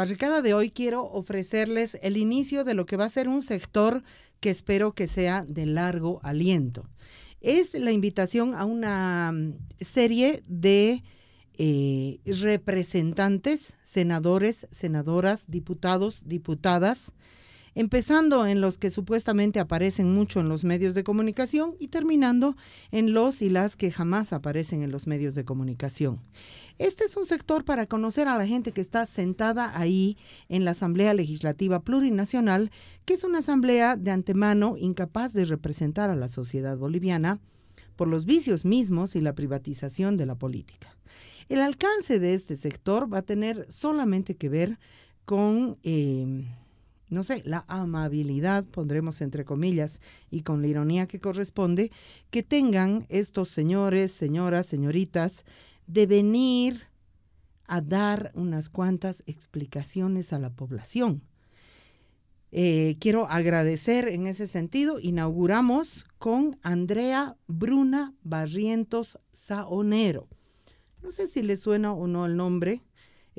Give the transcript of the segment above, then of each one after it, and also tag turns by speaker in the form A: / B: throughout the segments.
A: barricada de hoy quiero ofrecerles el inicio de lo que va a ser un sector que espero que sea de largo aliento. Es la invitación a una mm, serie de eh, representantes, senadores, senadoras, diputados, diputadas, empezando en los que supuestamente aparecen mucho en los medios de comunicación y terminando en los y las que jamás aparecen en los medios de comunicación. Este es un sector para conocer a la gente que está sentada ahí en la Asamblea Legislativa Plurinacional, que es una asamblea de antemano incapaz de representar a la sociedad boliviana por los vicios mismos y la privatización de la política. El alcance de este sector va a tener solamente que ver con... Eh, no sé, la amabilidad, pondremos entre comillas, y con la ironía que corresponde, que tengan estos señores, señoras, señoritas, de venir a dar unas cuantas explicaciones a la población. Eh, quiero agradecer en ese sentido. Inauguramos con Andrea Bruna Barrientos Saonero. No sé si le suena o no el nombre.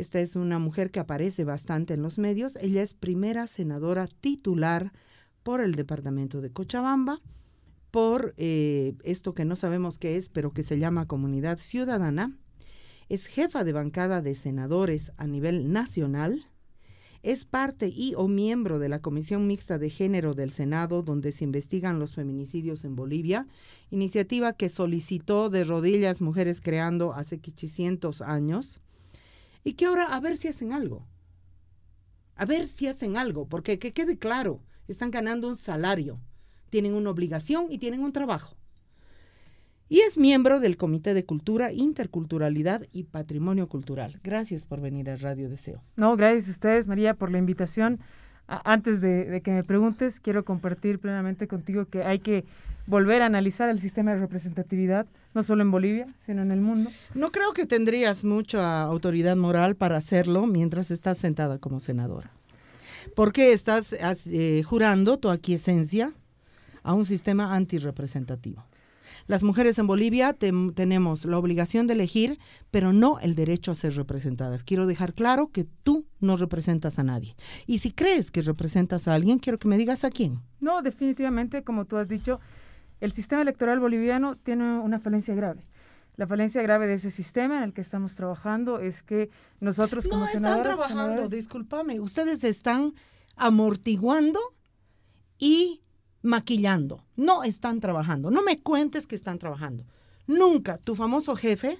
A: Esta es una mujer que aparece bastante en los medios. Ella es primera senadora titular por el departamento de Cochabamba, por eh, esto que no sabemos qué es, pero que se llama Comunidad Ciudadana. Es jefa de bancada de senadores a nivel nacional. Es parte y o miembro de la Comisión Mixta de Género del Senado, donde se investigan los feminicidios en Bolivia, iniciativa que solicitó de rodillas Mujeres Creando hace 800 años y que ahora a ver si hacen algo. A ver si hacen algo, porque que quede claro, están ganando un salario, tienen una obligación y tienen un trabajo. Y es miembro del Comité de Cultura, Interculturalidad y Patrimonio Cultural. Gracias por venir a Radio Deseo.
B: No, gracias a ustedes, María, por la invitación. Antes de, de que me preguntes, quiero compartir plenamente contigo que hay que volver a analizar el sistema de representatividad no solo en Bolivia, sino en el mundo.
A: No creo que tendrías mucha autoridad moral para hacerlo mientras estás sentada como senadora. Porque estás eh, jurando tu aquiescencia a un sistema antirrepresentativo. Las mujeres en Bolivia tenemos la obligación de elegir, pero no el derecho a ser representadas. Quiero dejar claro que tú no representas a nadie. Y si crees que representas a alguien, quiero que me digas a quién.
B: No, definitivamente, como tú has dicho, el sistema electoral boliviano tiene una falencia grave. La falencia grave de ese
A: sistema en el que estamos trabajando es que nosotros como no están trabajando, discúlpame, ustedes están amortiguando y maquillando. No están trabajando. No me cuentes que están trabajando. Nunca tu famoso jefe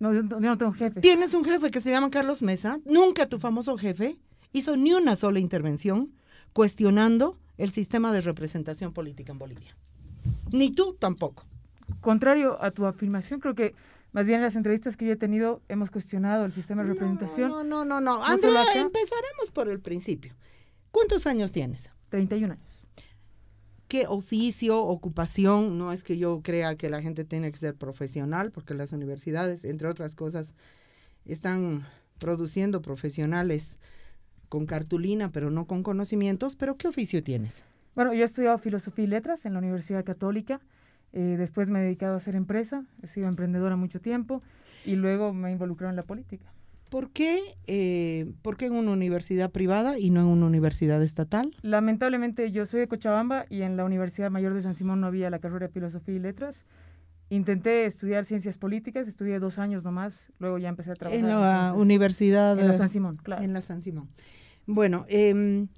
A: no, yo no tengo jefe. Tienes un jefe que se llama Carlos Mesa. Nunca tu famoso jefe hizo ni una sola intervención cuestionando el sistema de representación política en Bolivia. Ni tú tampoco. Contrario a tu afirmación, creo que
B: más bien en las entrevistas que yo he tenido hemos cuestionado el sistema de representación. No,
A: no, no, no. Andrea, empezaremos por el principio. ¿Cuántos años tienes? 31 años. ¿Qué oficio, ocupación? No es que yo crea que la gente tiene que ser profesional, porque las universidades, entre otras cosas, están produciendo profesionales con cartulina, pero no con conocimientos. ¿Pero qué oficio tienes? Bueno, yo he estudiado filosofía
B: y letras en la Universidad Católica. Eh, después me he dedicado a hacer empresa. He sido emprendedora mucho tiempo y luego me involucré en la política.
A: ¿Por qué, eh, ¿Por qué en una universidad privada y no en una universidad estatal?
B: Lamentablemente yo soy de Cochabamba y en la Universidad Mayor de San Simón no había la carrera de Filosofía y Letras. Intenté estudiar ciencias políticas, estudié dos años nomás, luego ya empecé a trabajar. En la, universidad. de San Simón, claro. En la
A: San Simón. Bueno, em,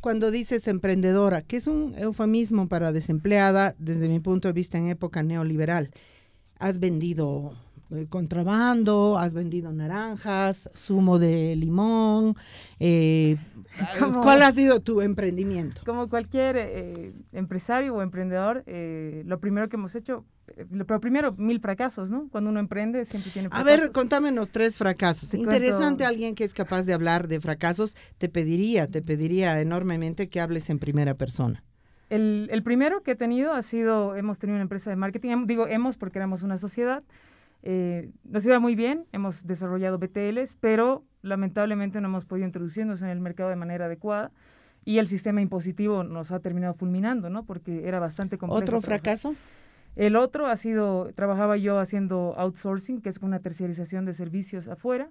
A: cuando dices emprendedora, que es un eufemismo para desempleada desde mi punto de vista en época neoliberal, has vendido eh, contrabando, has vendido naranjas, zumo de limón. Eh, ¿Cuál ha sido tu emprendimiento? Como cualquier eh,
B: empresario o emprendedor, lo primero que hemos hecho eh, pero primero mil fracasos, ¿no? Cuando uno emprende siempre tiene fracasos. A
A: ver, contámenos tres fracasos. Interesante alguien que es capaz de hablar de fracasos, te pediría, te pediría enormemente que hables en primera persona.
B: El, primero que he tenido ha sido, hemos tenido una empresa de marketing, digo hemos porque éramos una sociedad, eh, nos iba muy bien, hemos desarrollado BTLs, pero lamentablemente no hemos podido introducirnos en el mercado de manera adecuada y el sistema impositivo nos ha terminado fulminando, ¿no? Porque era bastante complejo. ¿Otro fracaso? El otro ha sido, trabajaba yo haciendo outsourcing, que es una terciarización de servicios afuera.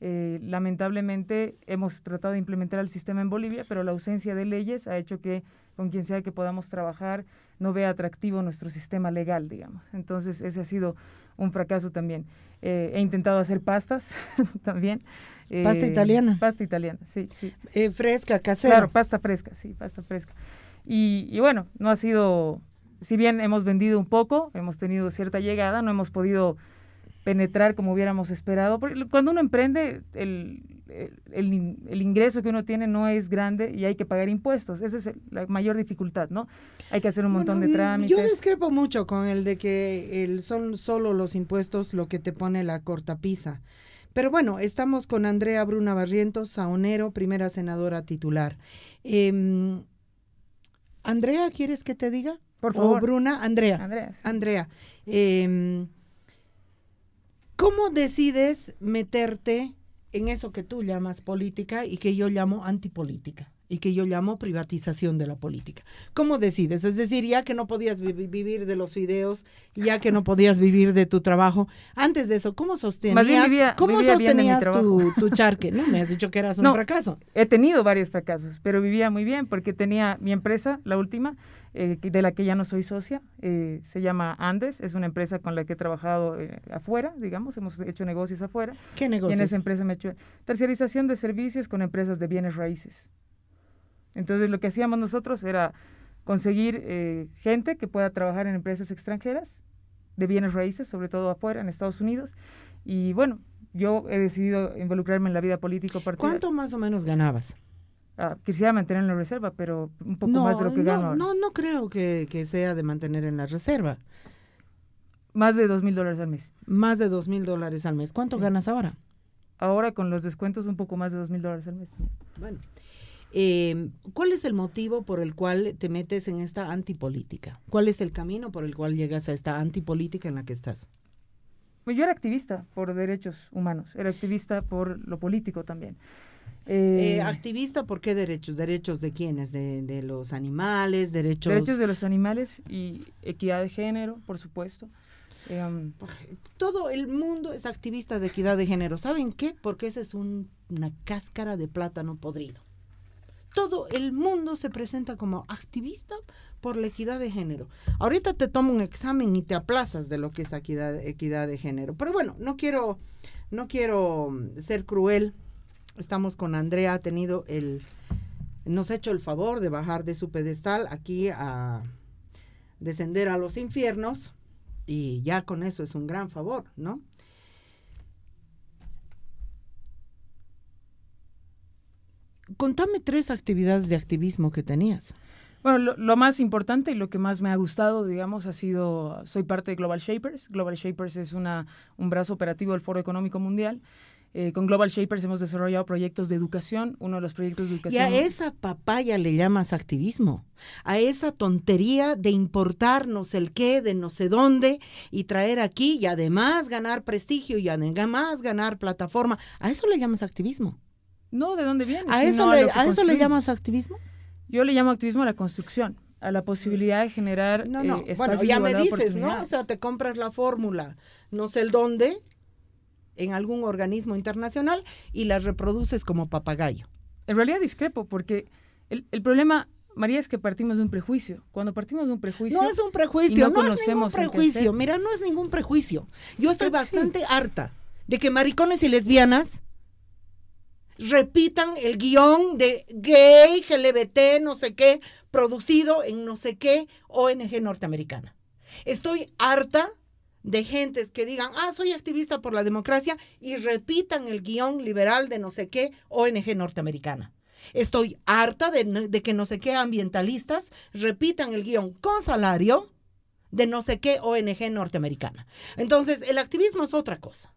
B: Eh, lamentablemente hemos tratado de implementar el sistema en Bolivia, pero la ausencia de leyes ha hecho que con quien sea que podamos trabajar no vea atractivo nuestro sistema legal, digamos. Entonces ese ha sido un fracaso también. Eh, he intentado hacer pastas también. pasta eh, italiana. Pasta italiana, sí. sí. fresca, casera. Claro, pasta fresca, sí, pasta fresca. y bueno, no ha sido si bien hemos vendido un poco, hemos tenido cierta llegada, no hemos podido penetrar como hubiéramos esperado. cuando uno emprende, el, ingreso que uno tiene no es grande y hay que pagar impuestos. Esa es la mayor dificultad, ¿no? Hay que hacer un montón de trámites. Yo
A: discrepo mucho con el de que el, son solo los impuestos lo que te pone la cortapisa. Pero bueno, estamos con Andrea Bruna Barrientos, saonero, primera senadora titular. Em, Andrea, ¿quieres que te diga? O Bruna, Andrea. Andrea. Em, ¿Cómo decides meterte en eso que tú llamas política y que yo llamo antipolítica? y que yo llamo privatización de la política. ¿Cómo decides? Es decir, ya que no podías vivir de los fideos, ya que no podías vivir de tu trabajo, antes de eso, ¿cómo sostenías, ¿cómo sostenías tu, charque? No, me has dicho que eras un fracaso.
B: He tenido varios fracasos, pero vivía muy bien porque tenía mi empresa, la última, eh, de la que ya no soy socia. Eh, se llama Andes, es una empresa con la que he trabajado eh, afuera, digamos, hemos hecho negocios afuera. ¿Qué negocios? en esa empresa me he hecho terciarización de servicios con empresas de bienes raíces. Entonces lo que hacíamos nosotros era conseguir gente que pueda trabajar en empresas extranjeras de bienes raíces, sobre todo afuera, en Estados Unidos. Y bueno, yo he decidido involucrarme en la vida política partidaria. ¿Cuánto
A: más o menos ganabas?
B: Ah, quisiera mantener en la reserva, pero
A: un poco más de lo que no, gano. No, no creo que, sea de mantener en la reserva. Más de dos mil dólares al mes. Más de dos mil dólares al mes. ¿Cuánto ganas ahora? Ahora con los descuentos un poco más de dos mil dólares al mes. Bueno, em, ¿cuál es el motivo por el cual te metes en esta antipolítica? ¿Cuál es el camino por el cual llegas a esta antipolítica en la que estás? Pues yo era activista por derechos humanos, era activista por lo político también. Eh, eh, activista, ¿por qué derechos? ¿Derechos de quiénes? De, los animales, derechos... Derechos de los animales y equidad de género, por supuesto. Em, todo el mundo es activista de equidad de género. ¿Saben qué? Porque esa es una cáscara de plátano podrido. Todo el mundo se presenta como activista por la equidad de género. Ahorita te tomo un examen y te aplazas de lo que es equidad, equidad de género. Pero bueno, no quiero, no quiero mm, ser cruel Estamos con Andrea, ha tenido el, nos ha hecho el favor de bajar de su pedestal aquí a descender a los infiernos y ya con eso es un gran favor, ¿no? Contame tres actividades de activismo que tenías. Bueno, lo, más
B: importante y lo que más me ha gustado, digamos, ha sido, soy parte de Global Shapers. Global Shapers es una, un brazo operativo del Foro Económico Mundial eh, con Global Shapers hemos desarrollado proyectos de
A: educación, uno de los proyectos de educación. Y a esa papaya le llamas activismo, a esa tontería de importarnos el qué de no sé dónde y traer aquí y además ganar prestigio y además ganar plataforma, a eso le llamas activismo. No, ¿de dónde viene? ¿A, eso le, eso le llamas activismo? Yo le llamo activismo a la construcción a la
B: posibilidad de generar no, eh, no. bueno, ya me dices, ¿no? O sea,
A: te compras la fórmula, no sé el dónde, en algún organismo internacional y las reproduces como papagayo. En realidad discrepo, porque el, problema María, es que partimos de un prejuicio. Cuando partimos de un prejuicio. No es un prejuicio, no, es ningún prejuicio. Mira, no es ningún prejuicio. Yo estoy bastante harta de que maricones y lesbianas repitan el guión de gay, GLBT, no sé qué, producido en no sé qué ONG norteamericana. Estoy harta de gentes que digan, ah, soy activista por la democracia y repitan el guión liberal de no sé qué ONG norteamericana. Estoy harta de, que no sé qué ambientalistas repitan el guión con salario de no sé qué ONG norteamericana. Entonces, el activismo es otra cosa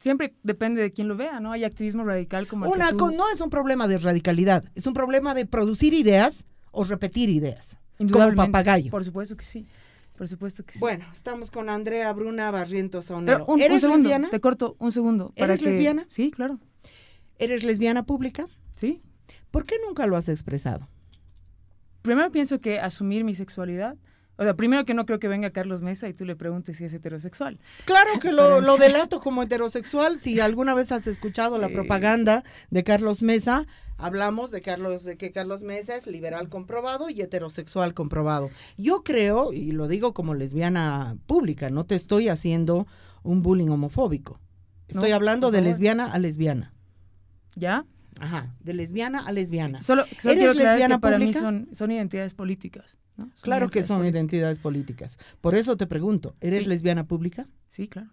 A: siempre depende de quién lo vea, ¿no? Hay activismo radical como... Una, No es un problema de radicalidad, es un problema de producir ideas o repetir ideas. Como papagayo. Por supuesto que sí. Por supuesto que sí. Bueno, estamos con Andrea Bruna Barrientos Aonero. ¿Eres lesbiana? Te corto un segundo. ¿Eres lesbiana? Sí, claro. ¿Eres lesbiana pública? Sí. ¿Por qué nunca lo has expresado?
B: Primero pienso que asumir mi sexualidad o sea, primero que no creo que venga Carlos Mesa y tú le preguntes si es heterosexual. Claro que lo, delato
A: como heterosexual. Si alguna vez has escuchado la propaganda de Carlos Mesa, hablamos de Carlos de que Carlos Mesa es liberal comprobado y heterosexual comprobado. Yo creo, y lo digo como lesbiana pública, no te estoy haciendo un bullying homofóbico. Estoy hablando de lesbiana a lesbiana. ¿Ya? Ajá, de lesbiana a lesbiana. Solo, ¿Eres lesbiana pública?
B: son identidades políticas
A: claro que son identidades políticas. Por eso te pregunto, ¿eres lesbiana pública? Sí, claro.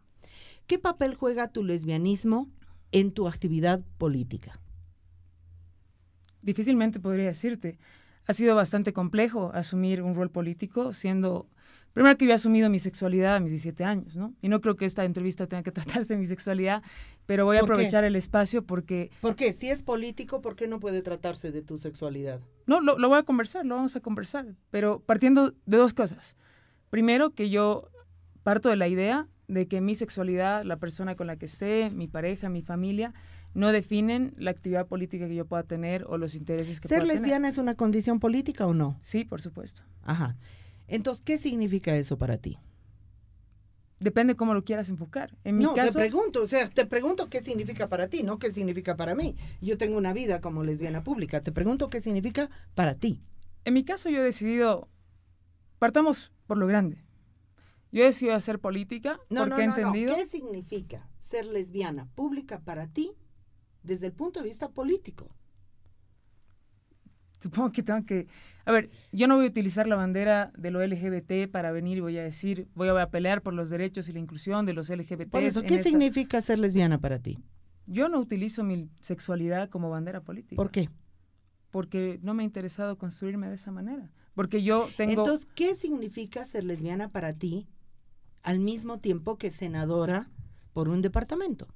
A: ¿Qué papel juega tu lesbianismo en tu actividad política?
B: Difícilmente podría decirte. Ha sido bastante complejo asumir un rol político siendo Primero que yo he asumido mi sexualidad a mis 17 años, ¿no? Y no creo que esta entrevista tenga que tratarse de mi sexualidad, pero voy a aprovechar el espacio porque...
A: ¿Por qué? Si es político, ¿por qué no puede tratarse de tu sexualidad?
B: No, lo, voy a conversar, lo vamos a conversar, pero partiendo de dos cosas. Primero, que yo parto de la idea de que mi sexualidad, la persona con la que sé, mi pareja, mi familia, no definen la actividad política que yo pueda tener o los intereses que pueda tener. ¿Ser lesbiana
A: es una condición política o no? Sí, por supuesto. Ajá.
B: Entonces, ¿qué significa eso para ti? Depende cómo lo quieras enfocar. En mi no, te pregunto,
A: o sea, te pregunto qué significa para ti, no qué significa para mí. Yo tengo una vida como lesbiana pública, te pregunto qué significa para ti. En mi caso yo he decidido,
B: partamos por lo grande. Yo he decidido hacer política no, no, no, ¿Qué
A: significa ser lesbiana pública para ti desde el punto de vista político?
B: supongo que tengo que... A ver, yo no voy a utilizar la bandera de lo LGBT para venir y voy a decir, voy a pelear por los derechos y la inclusión de los LGBT.
A: Por eso, ¿qué significa ser lesbiana para ti?
B: Yo no utilizo mi sexualidad
A: como bandera política. ¿Por qué? Porque no me ha interesado construirme de esa manera.
B: Porque yo tengo... Entonces,
A: ¿qué significa ser lesbiana para ti al mismo tiempo que senadora por un departamento?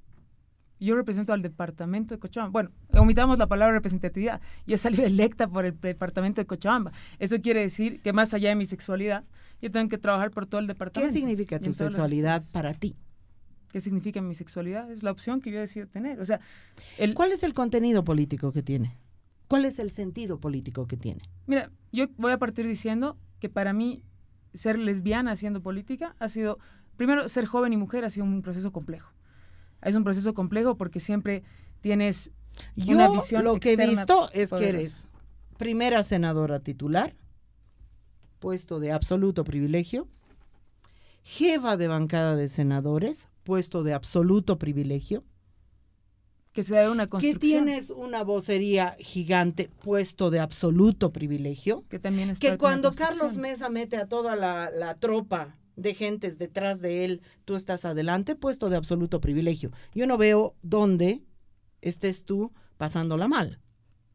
A: Yo represento al departamento de Cochabamba. Bueno,
B: omitamos la palabra representatividad. Yo salí electa por el departamento de Cochabamba. Eso quiere decir que más allá de mi sexualidad, yo tengo que trabajar por todo el departamento. ¿Qué significa tu sexualidad para ti?
A: ¿Qué significa mi sexualidad? Es la opción que yo he decidido tener. O sea, ¿cuál es el contenido político que tiene? ¿Cuál es el sentido político que tiene?
B: Mira, yo voy a partir diciendo que para mí ser lesbiana haciendo política ha sido, primero, ser joven y mujer ha sido un proceso complejo. Es un proceso complejo porque siempre tienes una visión lo que he visto es que eres
A: primera senadora titular, puesto de absoluto privilegio, jefa de bancada de senadores, puesto de absoluto privilegio. Que se da una construcción. Que tienes una vocería gigante, puesto de absoluto privilegio. Que también es Que cuando Carlos Mesa mete a toda la tropa de gentes detrás de él, tú estás adelante, puesto de absoluto privilegio. Yo no veo dónde estés tú pasándola mal.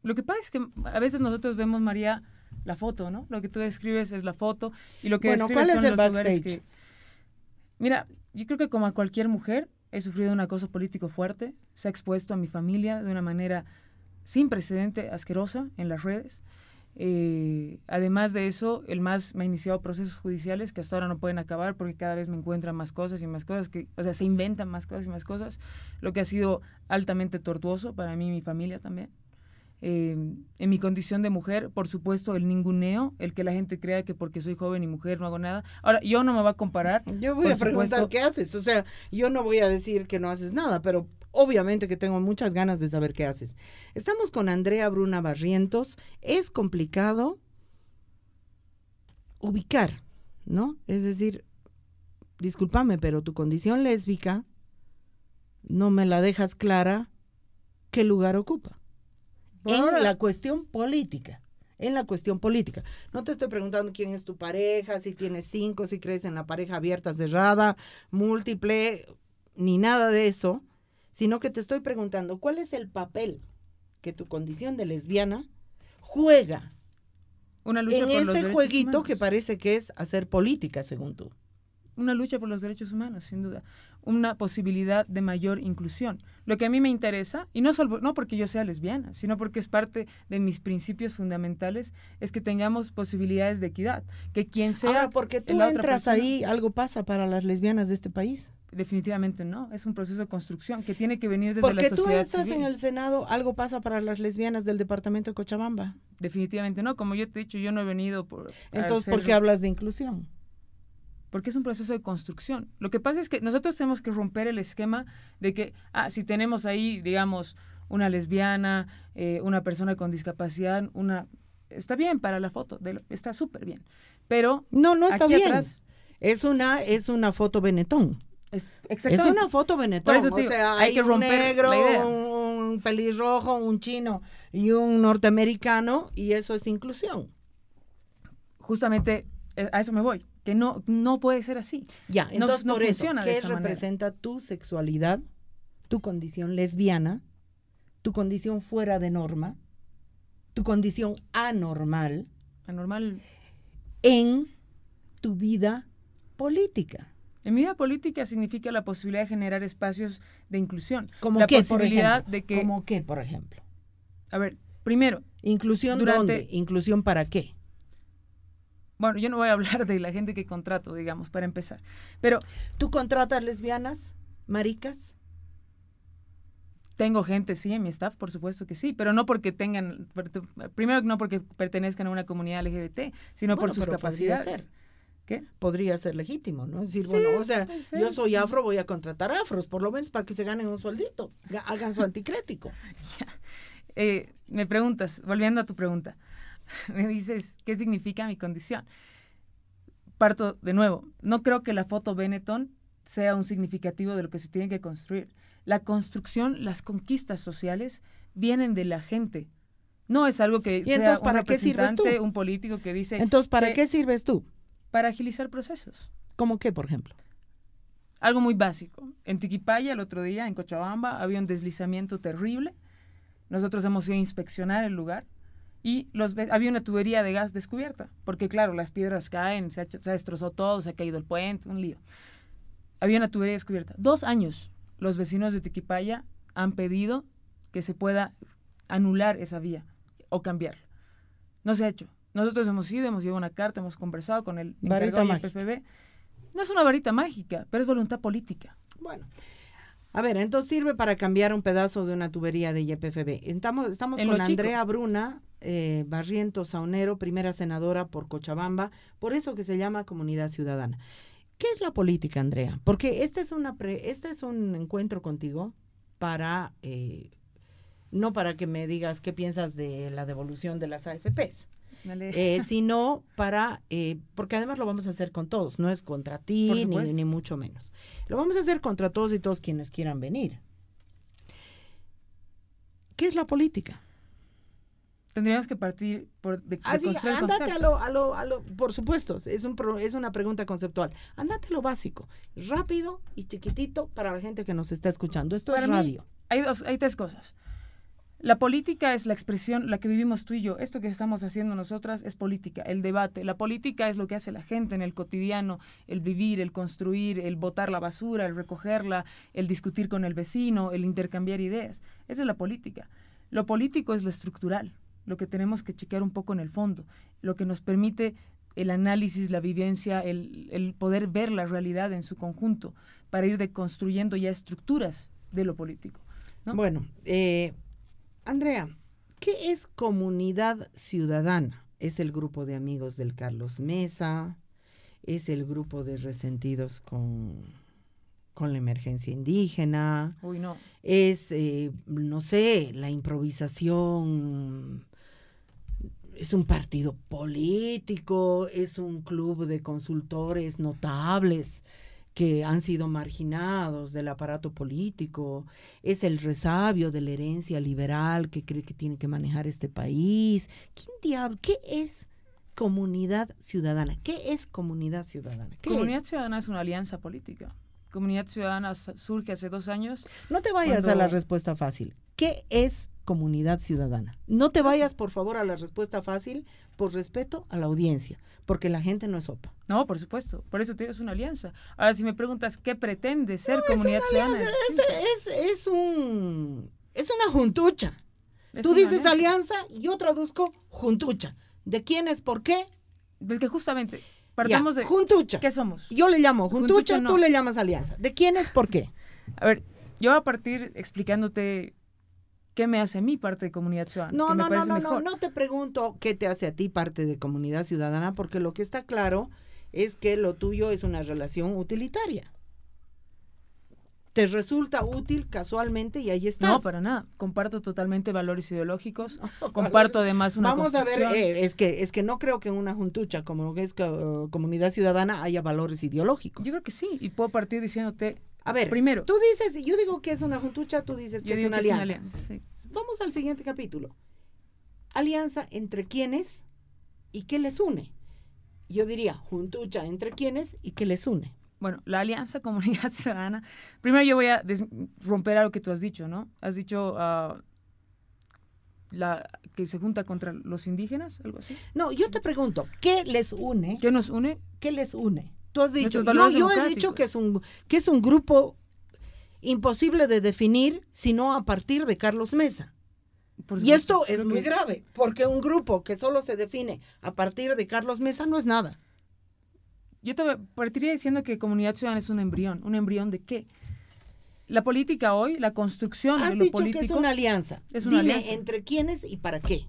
B: Lo que pasa es que a veces nosotros vemos, María, la foto, ¿no? Lo que tú describes es la foto y lo que bueno, ¿cuál es el backstage? Mira, yo creo que como a cualquier mujer he sufrido un acoso político fuerte, se ha expuesto a mi familia de una manera sin precedente, asquerosa en las redes. Eh, además de eso, el más me ha iniciado procesos judiciales que hasta ahora no pueden acabar porque cada vez me encuentran más cosas y más cosas, que, o sea, se inventan más cosas y más cosas, lo que ha sido altamente tortuoso para mí y mi familia también. Em, en mi condición de mujer, por supuesto, el ninguneo, el que la gente crea que porque
A: soy joven y mujer no hago nada. Ahora,
B: yo no me voy a comparar. Yo voy a preguntar qué haces, o sea,
A: yo no voy a decir que no haces nada, pero Obviamente que tengo muchas ganas de saber qué haces. Estamos con Andrea Bruna Barrientos. Es complicado ubicar, ¿no? Es decir, discúlpame, pero tu condición lésbica no me la dejas clara qué lugar ocupa. En la cuestión política en la cuestión política. No te estoy preguntando quién es tu pareja, si tienes cinco, si crees en la pareja abierta, cerrada, múltiple, ni nada de eso sino que te estoy preguntando, ¿cuál es el papel que tu condición de lesbiana juega
B: Una en este jueguito que
A: parece que es hacer política, según tú?
B: Una lucha por los derechos humanos, sin duda. Una posibilidad de mayor inclusión. Lo que a mí me interesa, y no, solo, no porque yo sea lesbiana, sino porque es parte de mis principios fundamentales, es que tengamos posibilidades de
A: equidad. Que quien sea. Ahora, porque tú entras ahí, algo pasa para las lesbianas de este país.
B: Definitivamente no, es un proceso de construcción que tiene que venir desde la sociedad. Porque tú estás en
A: el Senado, algo pasa para las lesbianas del departamento de Cochabamba.
B: Definitivamente no, como yo te he dicho, yo no he venido por. Entonces, ¿por qué hablas
A: de inclusión?
B: Porque es un proceso de construcción. Lo que pasa es que nosotros tenemos que romper el esquema de que, ah, si tenemos ahí, digamos, una lesbiana, eh, una persona con discapacidad, una. Está bien para la foto, está súper bien.
A: Pero. No, no está bien. es, una, es una foto Benetón. Es, una foto Benetton. o hay, que romper un negro, un, un pelirrojo, un chino y un norteamericano y eso es inclusión. Justamente eh, a eso me voy, que no, no puede ser así. Ya, entonces por ¿qué representa tu sexualidad, tu condición lesbiana, tu condición fuera de norma, tu condición anormal? Anormal. En tu vida política.
B: En vida política significa la posibilidad de generar espacios de inclusión. ¿Como qué, por de que, qué, por ejemplo?
A: A ver, primero. ¿Inclusión durante, dónde? ¿Inclusión para qué?
B: Bueno, yo no voy a hablar de la gente que contrato, digamos, para empezar. Pero. ¿Tú contratas lesbianas, maricas? Tengo gente, sí, en mi staff, por supuesto que sí, pero no porque tengan, primero no porque pertenezcan a una comunidad LGBT, sino por sus capacidades
A: podría ser legítimo, ¿no? Es decir, bueno, o sea, yo soy afro, voy a contratar afros, por lo menos para que se ganen un sueldito, hagan su anticrético.
B: Eh, me preguntas, volviendo a tu pregunta, me dices, ¿qué significa mi condición? Parto de nuevo, no creo que la foto Benetton sea un significativo de lo que se tiene que construir. La construcción, las conquistas sociales vienen de la gente. No es algo que sea un ¿para representante, un político que dice... Entonces, ¿para qué sirves
A: tú? para agilizar procesos. ¿Cómo qué, por ejemplo?
B: Algo muy básico. En Tiquipaya, el otro día, en Cochabamba, había un deslizamiento terrible. Nosotros hemos ido a inspeccionar el lugar y había una tubería de gas descubierta, porque claro, las piedras caen, se ha, se destrozado todo, se ha caído el puente, un lío. Había una tubería descubierta. Dos años los vecinos de Tiquipaya han pedido que se pueda anular esa vía o cambiarla. No se ha hecho. Nosotros hemos ido, hemos llevado una carta, hemos conversado con el encargado del No es una varita mágica, pero es voluntad política.
A: Bueno. A ver, entonces sirve para cambiar un pedazo de una tubería de YPFB. Estamos, estamos con Andrea Bruna, eh, Barrientos Saunero, primera senadora por Cochabamba, por eso que se llama Comunidad Ciudadana. ¿Qué es la política, Andrea? Porque este es, una pre, este es un encuentro contigo para, eh, no para que me digas qué piensas de la devolución de las AFPs. Eh, sino para, eh, porque además lo vamos a hacer con todos, no es contra ti ni, ni mucho menos. Lo vamos a hacer contra todos y todos quienes quieran venir. ¿Qué es la política? Tendríamos que partir por de, Así, ah, andate el a, lo, a, lo, por supuesto, es, un, es una pregunta conceptual. Andate a lo básico, rápido y chiquitito para la gente que nos está escuchando. Esto es radio. hay, dos, hay tres cosas. La
B: política es la expresión, la que vivimos tú y yo. Esto que estamos haciendo nosotras es política, el debate. La política es lo que hace la gente en el cotidiano, el vivir, el construir, el botar la basura, el recogerla, el discutir con el vecino, el intercambiar ideas. Esa es la política. Lo político es lo estructural, lo que tenemos que chequear un poco en el fondo, lo que nos permite el análisis, la vivencia, el, poder ver la realidad en su conjunto para ir
A: deconstruyendo ya estructuras de lo político. Bueno, eh, Andrea, ¿qué es comunidad ciudadana? ¿Es el grupo de amigos del Carlos Mesa? ¿Es el grupo de resentidos con, con la emergencia indígena? Uy, no. ¿Es, eh, no sé, la improvisación? ¿Es un partido político? ¿Es un club de consultores notables? que han sido marginados del aparato político, es el resabio de la herencia liberal que cree que tiene que manejar este país. ¿Quién diablo? ¿Qué es comunidad ciudadana? ¿Qué es comunidad ciudadana? Comunidad
B: ciudadana es una alianza política. Comunidad ciudadana
A: surge hace dos años. No te vayas a la respuesta fácil. ¿Qué es comunidad ciudadana. No te vayas, por favor, a la respuesta fácil, por respeto a la audiencia, porque la gente no es opa.
B: No, por supuesto, por eso te digo, es una alianza. Ahora, si me preguntas qué pretende ser comunidad ciudadana.
A: es, un, es una juntucha. Tú dices alianza. y yo traduzco juntucha. ¿De quién es por qué? que justamente, partamos de... Juntucha. ¿Qué somos? Yo le llamo juntucha, tú le llamas alianza. ¿De quién es por qué? A ver,
B: yo voy a partir explicándote ¿Qué me hace a mí parte de comunidad ciudadana? No, no, no, no, no, no
A: te pregunto qué te hace a ti parte de comunidad ciudadana, porque lo que está claro es que lo tuyo es una relación utilitaria. Te resulta útil casualmente y ahí estás. No, para
B: nada. Comparto totalmente valores ideológicos. comparto además una. Vamos a ver, eh,
A: es que es que no creo que en una juntucha como que es comunidad ciudadana haya valores ideológicos. Yo creo que sí y puedo partir diciéndote a ver, Tú dices, yo digo que es una juntucha, tú dices que, es una, alianza. Vamos al siguiente capítulo. Alianza entre quiénes y qué les une. Yo diría, juntucha entre quiénes y qué les une. Bueno, la alianza comunidad ciudadana.
B: Primero yo voy a romper algo que tú has dicho, ¿no? Has dicho ah,
A: que se junta contra los indígenas, algo así. No, yo te pregunto, ¿qué les une? ¿Qué nos une? ¿Qué les une? Tú has dicho, yo, he dicho que es un que es un grupo imposible de definir sino a partir de Carlos Mesa. Y esto es muy grave, porque un grupo que solo se define a partir de Carlos Mesa no es nada. Yo te partiría diciendo que comunidad ciudadana es un embrión. ¿Un embrión de qué?
B: La política hoy, la construcción Has de lo dicho político, que es una alianza. Dime, ¿Entre quiénes y para qué?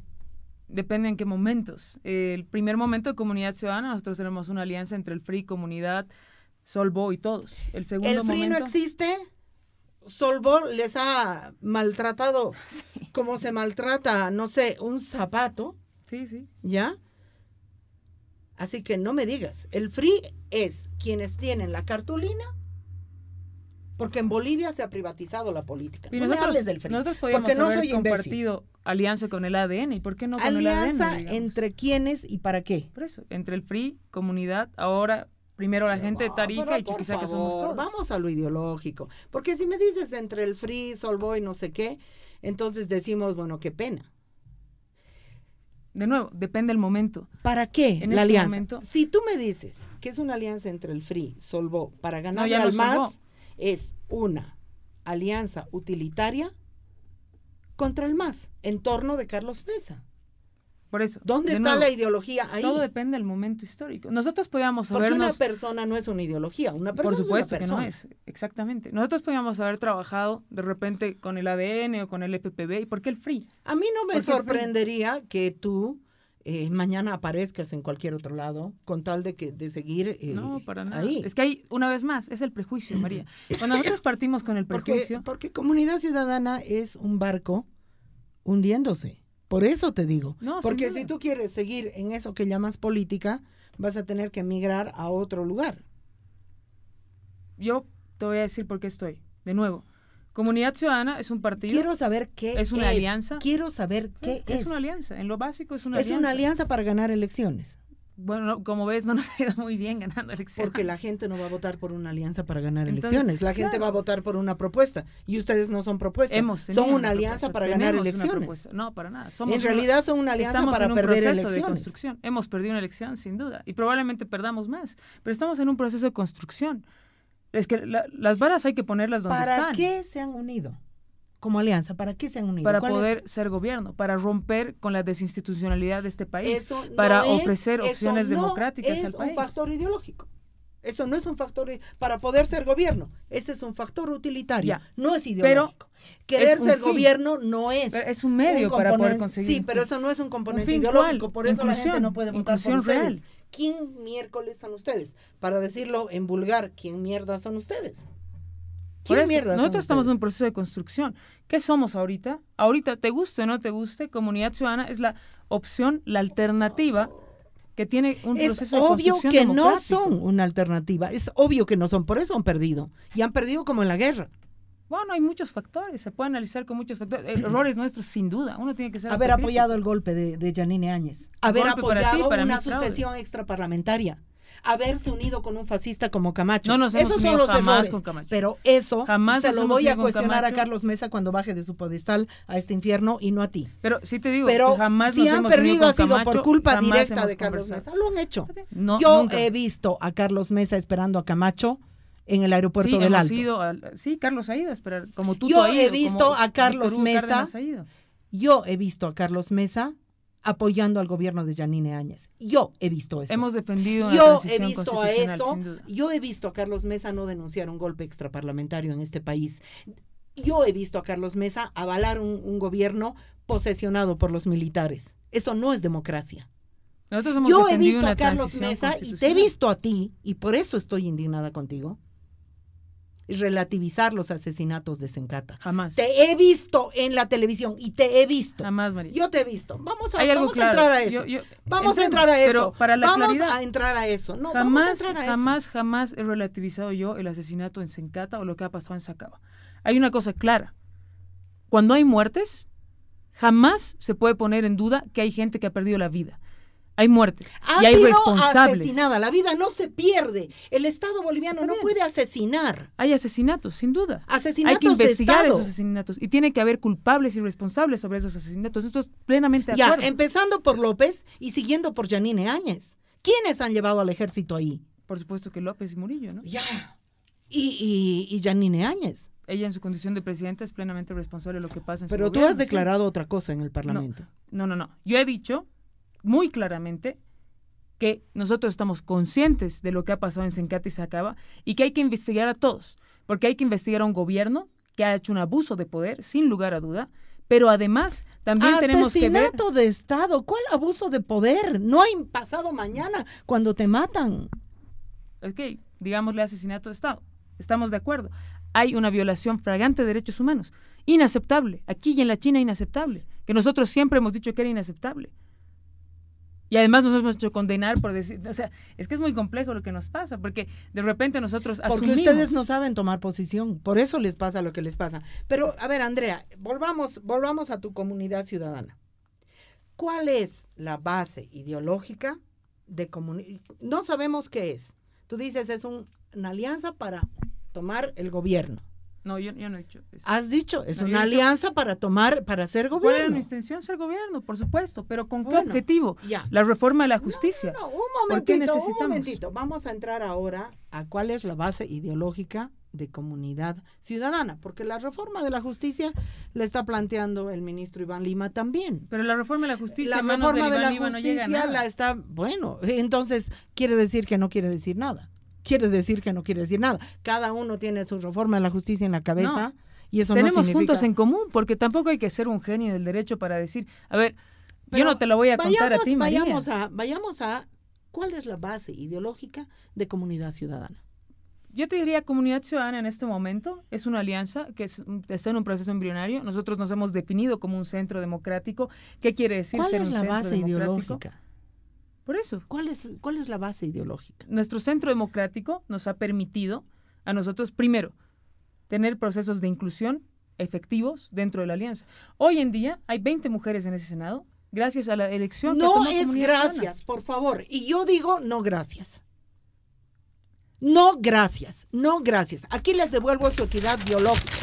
B: depende en qué momentos. el primer momento de Comunidad Ciudadana, nosotros tenemos una alianza entre el Free, Comunidad, Solvo y todos. El segundo momento... ¿El Free no
A: existe? Solvo les ha maltratado como se maltrata, no sé, un zapato. Sí, sí. ¿Ya? Así que no me digas, el free es quienes tienen la cartulina, porque en Bolivia se ha privatizado la política. no hables del free, porque no soy compartido
B: alianza con el ADN. ¿Y por qué no con alianza el ADN?
A: entre quiénes y para qué? Por eso,
B: entre el Free, comunidad, ahora primero la gente de Tarija y Chuquisaca. que somos todos. Vamos
A: a lo ideológico, porque si me dices entre el Free, Solvó y no sé qué, entonces decimos, bueno, qué pena. De nuevo, depende del momento. ¿Para qué la este alianza? si tú me dices que es una alianza entre el Free, Solvo, para ganar al no más, es una alianza utilitaria contra el MAS, en torno de Carlos Mesa. Por eso. ¿Dónde está la ideología ahí? Todo depende del momento histórico. Nosotros podíamos haber. Porque una persona no es una ideología, una persona Por supuesto que no es, exactamente.
B: Nosotros podíamos haber trabajado de repente con el ADN o con el FPB. ¿Y por qué el free?
A: A mí no me sorprendería que tú eh, mañana aparezcas en cualquier otro lado, con tal de que de seguir eh, no, para nada. Es
B: que hay, una vez más, es el prejuicio, María. Cuando nosotros
A: partimos con el prejuicio. Porque, comunidad ciudadana es un barco hundiéndose. Por eso te digo. porque si tú quieres seguir en eso que llamas política, vas a tener que emigrar a otro lugar. Yo te voy a decir por qué
B: estoy. De nuevo, Comunidad Ciudadana es un partido. Quiero saber qué es una alianza. Quiero saber eh, qué es, es. una alianza. En lo básico es una alianza. Es una alianza
A: para ganar elecciones.
B: Bueno, como
A: ves, no nos ha ido muy bien ganando elecciones. Porque la gente no va a votar por una alianza para ganar elecciones. La gente va a votar por una propuesta. Y ustedes no son propuestas. Hemos son una, alianza para ganar elecciones.
B: No, para nada. en realidad son una alianza para en un perder elecciones. De construcción. Hemos perdido una elección, sin duda. Y probablemente perdamos más. Pero estamos en un proceso de construcción. Es que las varas hay que ponerlas donde están. ¿Para
A: qué se han unido? Como alianza, ¿para qué se han unido? Para poder
B: ser gobierno, para romper con la desinstitucionalidad de este país, para ofrecer opciones democráticas al país. Es un
A: factor ideológico. Eso no es un factor para poder ser gobierno. Ese es un factor utilitario. no es ideológico. Querer ser gobierno no es. es un medio para poder conseguir. Sí, pero eso no es un componente ideológico. por eso la gente no puede votar por ustedes. ¿quién miércoles son ustedes? Para decirlo en vulgar, ¿quién mierda son ustedes? ¿Quién son ustedes? nosotros estamos en
B: un proceso de construcción. ¿Qué somos ahorita?
A: Ahorita, te guste o no te
B: guste, comunidad ciudadana es la opción, la alternativa que tiene un proceso de construcción es obvio que no
A: son una alternativa es obvio que no son por eso han perdido y han perdido como en la guerra
B: bueno, hay muchos factores, se puede analizar con muchos factores. Eh, errores nuestros, sin duda. Uno tiene que ser. Haber apoyado
A: el golpe de, Janine Áñez. Haber apoyado una sucesión extraparlamentaria haberse unido con un fascista como Camacho. No Esos son los Pero eso jamás se lo voy a cuestionar a Carlos Mesa cuando baje de su podestal a este infierno y no a ti. Pero sí si te digo, pero jamás si han perdido ha sido por culpa directa de Carlos Mesa. Lo han hecho. Yo he visto a Carlos Mesa esperando a Camacho en el aeropuerto del Alto.
B: sí, Carlos ha ido como tú Yo he visto a Carlos Mesa.
A: Yo he visto a Carlos Mesa apoyando al gobierno de Yanine Áñez. Yo he visto eso. Hemos defendido Yo he visto a eso. Yo he visto a Carlos Mesa no denunciar un golpe extraparlamentario en este país. Yo he visto a Carlos Mesa avalar un, gobierno posesionado por los militares. Eso no es democracia.
B: Yo he visto a Carlos Mesa y te he visto
A: a ti, y por eso estoy indignada contigo, relativizar los asesinatos de Sencata. Jamás. Te he visto en la televisión y te he visto. Jamás, María. Yo te he visto. Vamos a, vamos a entrar a eso. vamos a entrar a eso. para la vamos a entrar a eso. No, jamás, jamás,
B: jamás he relativizado yo el asesinato en Sencata o lo que ha pasado en Sacaba. Hay una cosa clara. Cuando hay muertes, jamás se puede poner en duda que hay gente que ha perdido la vida hay muertes y hay sido asesinada,
A: la vida no se pierde. El Estado boliviano no puede asesinar. Hay asesinatos, sin duda. Asesinatos hay que investigar esos
B: asesinatos y tiene que haber culpables y responsables sobre esos asesinatos. Esto
A: es plenamente Ya, empezando por López y siguiendo por Janine Áñez. ¿Quiénes han llevado al ejército ahí? Por supuesto que López y Murillo, ¿no? Ya. Y, y, Janine
B: Áñez ella en su condición de presidenta es plenamente responsable de lo que pasa en Pero Pero tú has declarado
A: otra cosa en el Parlamento.
B: no, no, no. Yo he dicho muy claramente que nosotros estamos conscientes de lo que ha pasado en Sencate y Sacaba y que hay que investigar a todos, porque hay que investigar a un gobierno que ha hecho un abuso de poder, sin lugar a duda, pero además también tenemos que Asesinato
A: de Estado, ¿cuál abuso de poder? No hay pasado mañana cuando te matan.
B: Ok, digámosle asesinato de Estado, estamos de acuerdo. Hay una violación fragante de derechos humanos, inaceptable, aquí y en la China inaceptable, que nosotros siempre hemos dicho que era inaceptable. Y además nos hemos hecho condenar por decir, o sea, es que es muy complejo lo que nos pasa, porque de repente nosotros asumimos. Porque ustedes
A: no saben tomar posición, por eso les pasa lo que les pasa. Pero a ver, Andrea, volvamos, volvamos a tu comunidad ciudadana. ¿Cuál es la base ideológica de comunidad? No sabemos qué es. Tú dices, es una alianza para tomar el gobierno. No, yo, no he dicho eso. Has dicho, es una alianza para tomar, para ser gobierno. Bueno, en extensión ser gobierno, por supuesto, pero ¿con qué objetivo? La reforma de la justicia. No, un momentito, un momentito. Vamos a entrar ahora a cuál es la base ideológica de comunidad ciudadana, porque la reforma de la justicia la está planteando el ministro Iván Lima también.
B: Pero la reforma de la justicia, la reforma de, la justicia la está,
A: bueno, entonces quiere decir que no quiere decir nada quiere decir que no quiere decir nada. Cada uno tiene su reforma de la justicia en la cabeza y eso Tenemos no tenemos puntos en
B: común porque tampoco hay que ser un genio del derecho para decir, a ver, yo no te lo voy a contar a ti, María. Vayamos
A: a, vayamos a cuál es la base ideológica de comunidad ciudadana. Yo te diría, comunidad ciudadana en este momento
B: es una alianza que está en un proceso embrionario. Nosotros nos hemos definido como un centro democrático. ¿Qué quiere decir ¿Cuál es la base ideológica? Por eso. ¿Cuál es, ¿Cuál es la base ideológica? Nuestro centro democrático nos ha permitido a nosotros, primero, tener procesos de inclusión efectivos dentro de la alianza. Hoy en día hay 20 mujeres en
A: ese Senado, gracias a la elección. No es gracias, por favor. Y yo digo no gracias. No gracias, no gracias. Aquí les devuelvo su equidad biológica.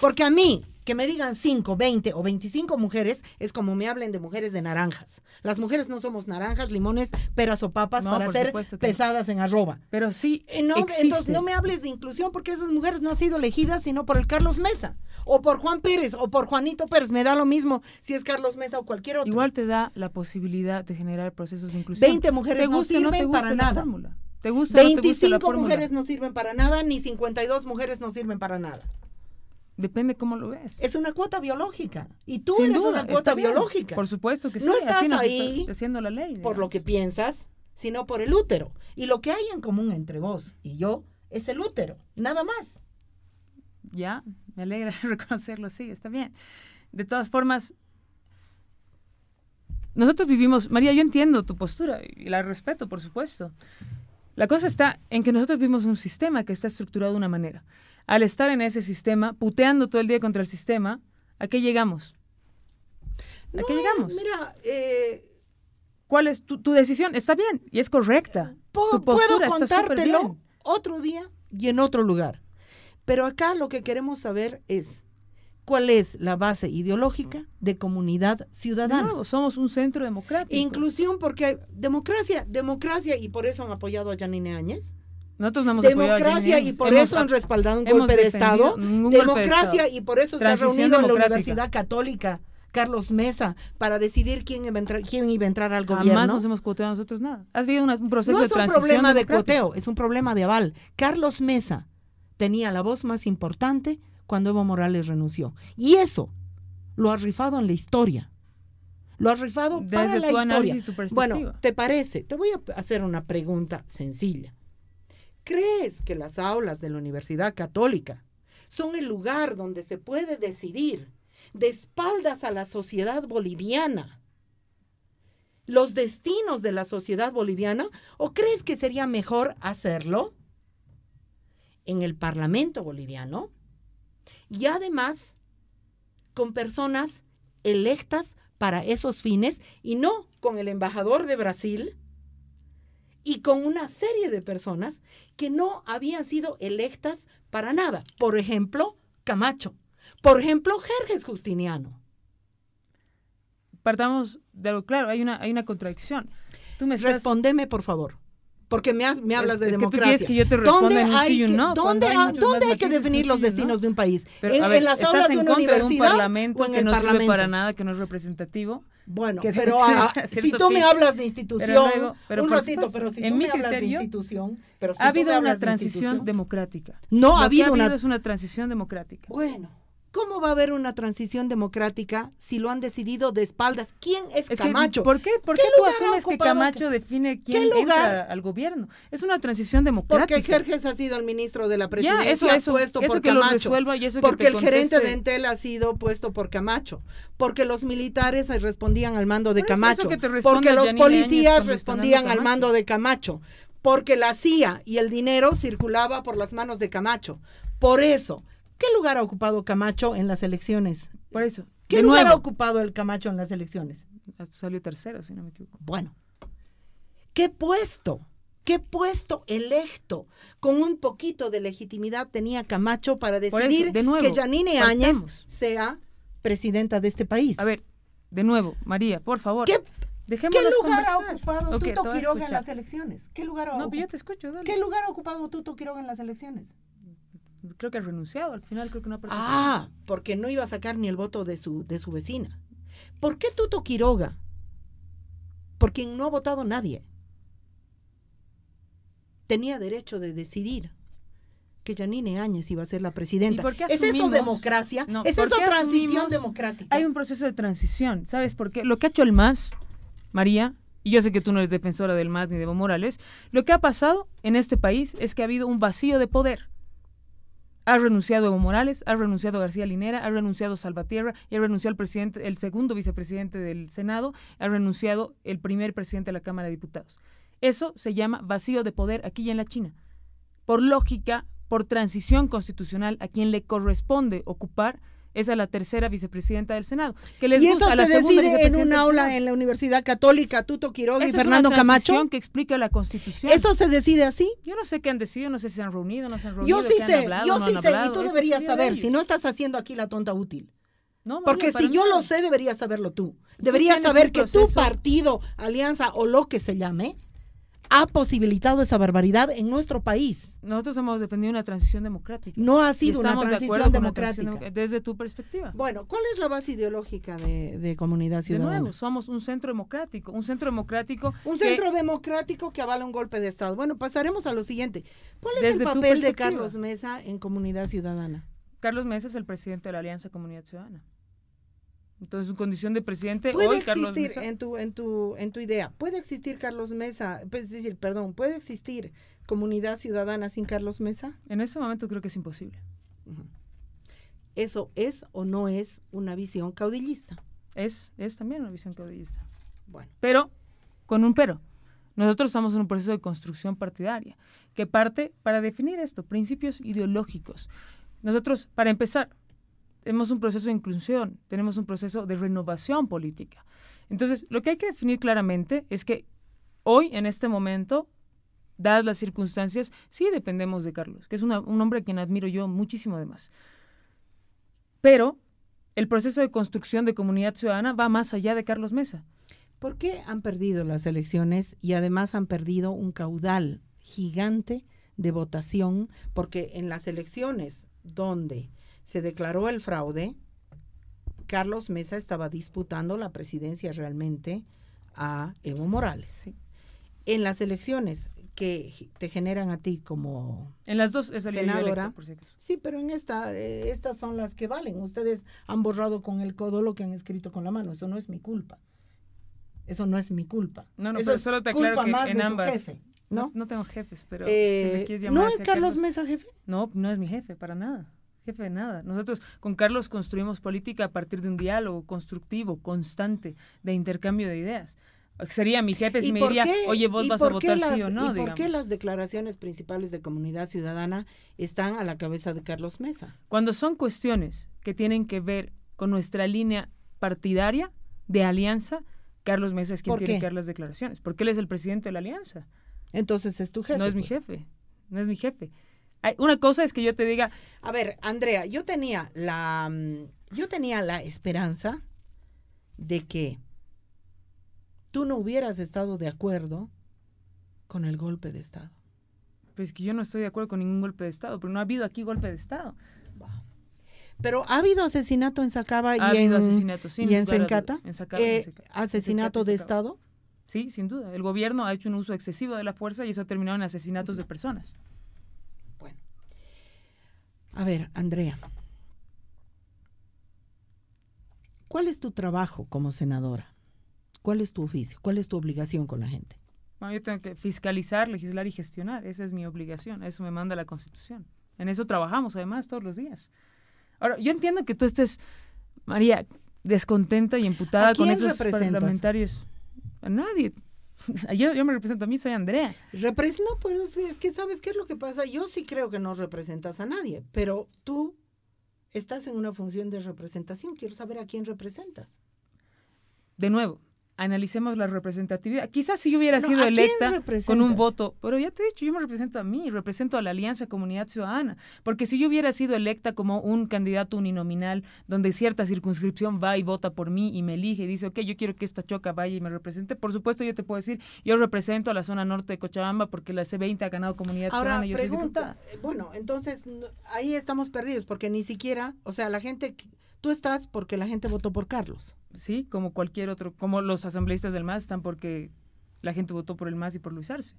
A: Porque a mí, que me digan 5, 20 o 25 mujeres es como me hablen de mujeres de naranjas. Las mujeres no somos naranjas, limones, peras o papas para ser pesadas en arroba. Pero sí. Eh, no, entonces no me hables de inclusión porque esas mujeres no han sido elegidas sino por el Carlos Mesa o por Juan Pérez o por Juanito Pérez. Me da lo mismo si es Carlos Mesa o cualquier otro.
B: Igual te da la posibilidad de generar procesos de inclusión. 20 mujeres no sirven para nada. ¿Te gusta, 25 mujeres
A: no sirven para nada, ni 52 mujeres no sirven para nada. Depende cómo lo ves. Es una cuota biológica. Y tú eres una cuota biológica. Por supuesto que sí. No estás ahí haciendo la ley. Por lo que piensas, sino por el útero. Y lo que hay en común entre vos y yo es el útero, nada más.
B: Ya, me alegra reconocerlo, sí, está bien. De todas formas, nosotros vivimos, María, yo entiendo tu postura y la respeto, por supuesto. La cosa está en que nosotros vivimos un sistema que está estructurado de una manera al estar en ese sistema, puteando todo el día contra el sistema, ¿a qué llegamos? ¿A qué eh, llegamos?
A: Mira, eh,
B: ¿cuál es tu, decisión? Está bien y es correcta. Eh, ¿Puedo, contártelo
A: otro día y en otro lugar. Pero acá lo que queremos saber es cuál es la base ideológica de comunidad ciudadana. No, somos un centro democrático. Inclusión porque democracia, democracia, y por eso han apoyado a Janine Áñez, nosotros democracia y por eso han respaldado un golpe de Estado. Democracia y por eso se ha reunido en la Universidad Católica Carlos Mesa para decidir quién iba a entrar, al gobierno. Además no hemos cuoteado nosotros nada. Has habido un proceso de transición. No es un problema de cuoteo, es un problema de aval. Carlos Mesa tenía la voz más importante cuando Evo Morales renunció. Y eso lo ha rifado en la historia. Lo ha rifado para la historia. Bueno, ¿te parece? Te voy a hacer una pregunta sencilla. ¿Crees que las aulas de la Universidad Católica son el lugar donde se puede decidir de espaldas a la sociedad boliviana los destinos de la sociedad boliviana o crees que sería mejor hacerlo en el Parlamento boliviano y además con personas electas para esos fines y no con el embajador de Brasil y con una serie de personas que no habían sido electas para nada. Por ejemplo, Camacho. Por ejemplo, Jerjes Justiniano.
B: Partamos de lo claro, hay una, hay una contradicción. Tú Respondeme, por favor porque
A: me, me hablas de es democracia. ¿Dónde hay que, ¿dónde hay, ¿dónde que definir los destinos de un país? ¿En, las aulas de una universidad de un parlamento que no sirve para
B: nada, que no es representativo.
A: Bueno, pero si tú me hablas de institución, un ratito, pero si tú me hablas de institución, pero si ha habido una transición
B: democrática.
A: No ha habido, es
B: una transición
A: democrática. Bueno. ¿Cómo va a haber una transición democrática si lo han decidido de espaldas? ¿Quién es, Camacho? ¿Por qué, por qué, tú asumes que Camacho
B: define quién entra al gobierno?
A: Es una transición democrática. Porque Jerjes ha sido el ministro de la presidencia puesto por Camacho. porque el gerente de Entel ha sido puesto por Camacho. Porque los militares respondían al mando de Camacho. porque los policías respondían al mando de Camacho. Porque la CIA y el dinero circulaba por las manos de Camacho. Por eso ¿Qué lugar ha ocupado Camacho en las elecciones? Por eso. ¿Qué lugar ha ocupado el Camacho en las elecciones? Salió tercero, si no me equivoco. Bueno. ¿Qué puesto? ¿Qué puesto electo con un poquito de legitimidad tenía Camacho para decidir que Janine Áñez sea presidenta de este país? A ver, de nuevo, María, por favor. ¿Qué, lugar ha ocupado Tuto Quiroga en las elecciones? ¿Qué lugar ha no, pues yo te escucho, ¿Qué lugar ha ocupado Tuto Quiroga en las elecciones?
B: creo que ha renunciado al final, creo que no Ah,
A: porque no iba a sacar ni el voto de su, de su vecina. ¿Por qué Tuto Quiroga? Por quien no ha votado nadie. Tenía derecho de decidir que Janine Áñez iba a ser la presidenta. ¿Es eso democracia? ¿Es eso transición democrática? Hay un proceso de transición, ¿sabes por qué?
B: Lo que ha hecho el MAS, María, y yo sé que tú no eres defensora del MAS ni de Evo Morales, lo que ha pasado en este país es que ha habido un vacío de poder. Ha renunciado Evo Morales, ha renunciado García Linera, ha renunciado Salvatierra y ha renunciado el presidente, el segundo vicepresidente del Senado, ha renunciado el primer presidente de la Cámara de Diputados. Eso se llama vacío de poder aquí y en la China. Por lógica, por transición constitucional, a quien le corresponde ocupar es la tercera vicepresidenta del Senado. Que les y gusta, eso la se decide en un aula en la
A: Universidad Católica, Tuto Quiroga y Fernando es una Camacho. que
B: explica la Constitución.
A: ¿Eso se decide así? Yo no sé qué han decidido, no sé si se han reunido, no se han reunido. Yo sí sé, yo sí sé, y tú deberías saber, si no estás haciendo aquí la tonta útil.
B: No, Porque si yo lo
A: sé, deberías saberlo tú. Deberías saber que tu partido, alianza o lo que se llame, ha posibilitado esa barbaridad en nuestro país.
B: Nosotros hemos defendido una transición democrática. No ha sido una transición democrática.
A: desde tu perspectiva. Bueno, ¿cuál es la base ideológica de, Comunidad Ciudadana? De somos un centro democrático, un centro democrático. Un centro democrático que avala un golpe de Estado. Bueno, pasaremos a lo siguiente. ¿Cuál es el papel de Carlos Mesa en Comunidad Ciudadana? Carlos
B: Mesa es el presidente de la Alianza Comunidad Ciudadana. Entonces, su condición de presidente puede existir
A: en tu en tu en tu idea puede existir Carlos Mesa, pues, es decir, perdón, puede existir comunidad ciudadana sin Carlos Mesa. En ese momento creo que es imposible. Eso es o no es una visión caudillista. Es es también una visión caudillista. Bueno,
B: pero con un pero. Nosotros estamos en un proceso de construcción partidaria que parte para definir esto, principios ideológicos. Nosotros, para empezar, tenemos un proceso de inclusión, tenemos un proceso de renovación política. Entonces, lo que hay que definir claramente es que hoy, en este momento, dadas las circunstancias, sí dependemos de Carlos, que es un hombre a quien admiro yo muchísimo además. Pero el proceso de construcción de comunidad ciudadana va más allá de Carlos
A: Mesa. ¿Por qué han perdido las elecciones y además han perdido un caudal gigante de votación? Porque en las elecciones donde se declaró el fraude. Carlos Mesa estaba disputando la presidencia realmente a Evo Morales. En las elecciones que te generan a ti como en las dos senadora. sí, pero en esta eh, estas son las que valen. Ustedes han borrado con el codo lo que han escrito con la mano. Eso no es mi culpa. Eso no es mi culpa. No, no, Eso es solo te aclaro que en ambas. Jefe, ¿no? ¿no? tengo
B: jefes, pero si me eh, quieres llamar ¿No es Carlos Mesa jefe? No, no es mi jefe para nada. Jefe, nada. Nosotros con Carlos construimos política a partir de un diálogo constructivo, constante, de intercambio de ideas. Sería mi jefe si me diría, oye, vos vas a votar sí o no. ¿Y por qué las
A: declaraciones principales de comunidad ciudadana están a la cabeza de Carlos Mesa? Cuando
B: son cuestiones que tienen que ver con nuestra línea partidaria de alianza, Carlos Mesa es quien tiene que dar las declaraciones, porque él es el presidente de la alianza. Entonces es tu pues. jefe. No es mi
A: jefe, no es mi jefe. Una cosa es que yo te diga. A ver, Andrea, yo tenía la. Mm, yo tenía la esperanza de que tú no hubieras estado de acuerdo con el golpe de Estado.
B: Pues que yo no estoy de acuerdo con ningún golpe de Estado, pero no ha habido aquí golpe de Estado.
A: Pero ha habido asesinato en Sacaba y, en, Sencata. ¿Asesinato de Estado?
B: Sí, sin duda. El gobierno ha hecho un uso excesivo de la fuerza y eso ha terminado en asesinatos de personas.
A: A ver, Andrea, ¿cuál es tu trabajo como senadora? ¿Cuál es tu oficio? ¿Cuál es tu obligación con la gente?
B: yo tengo que fiscalizar, legislar y gestionar. Esa es mi obligación. Eso me manda la Constitución. En eso trabajamos, además, todos los días. Ahora, yo entiendo que tú estés, María, descontenta y imputada con esos parlamentarios.
A: A nadie. yo, me represento a mí, soy Andrea. no, pero es que sabes qué es lo que pasa. Yo sí creo que no representas a nadie, pero tú estás en una función de representación. Quiero saber a quién representas.
B: De nuevo, analicemos la representatividad. Quizás si yo hubiera sido electa con un voto, pero ya te he dicho, yo me represento a mí, represento a la Alianza Comunidad Ciudadana, porque si yo hubiera sido electa como un candidato uninominal, donde cierta circunscripción va y vota por mí y me elige y dice, ok, yo quiero que esta choca vaya y me represente, por supuesto yo te puedo decir, yo represento a la zona norte de Cochabamba porque la C20
A: ha ganado Comunidad Ciudadana. Yo pregunta, eh, bueno, entonces ahí estamos perdidos, porque ni siquiera, o sea, la gente Tú estás porque la gente votó por Carlos. Sí, como cualquier otro,
B: como los asambleístas del MAS están porque la gente votó por el MAS y por Luis Arce.